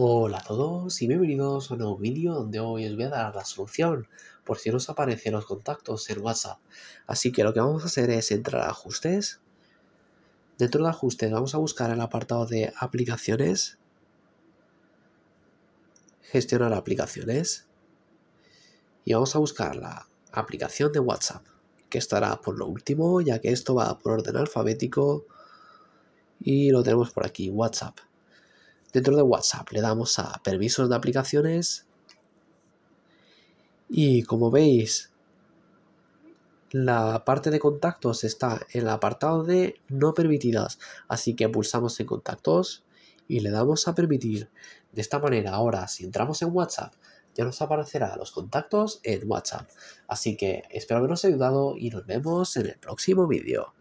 Hola a todos y bienvenidos a un nuevo vídeo donde hoy os voy a dar la solución por si nos aparecen los contactos en WhatsApp. Así que lo que vamos a hacer es entrar a ajustes. Dentro de ajustes vamos a buscar el apartado de aplicaciones. Gestionar aplicaciones. Y vamos a buscar la aplicación de WhatsApp, que estará por lo último, ya que esto va por orden alfabético. Y lo tenemos por aquí, WhatsApp. Dentro de WhatsApp le damos a permisos de aplicaciones y como veis la parte de contactos está en el apartado de no permitidas, así que pulsamos en contactos y le damos a permitir. De esta manera ahora si entramos en WhatsApp ya nos aparecerá los contactos en WhatsApp. Así que espero haberos ayudado y nos vemos en el próximo vídeo.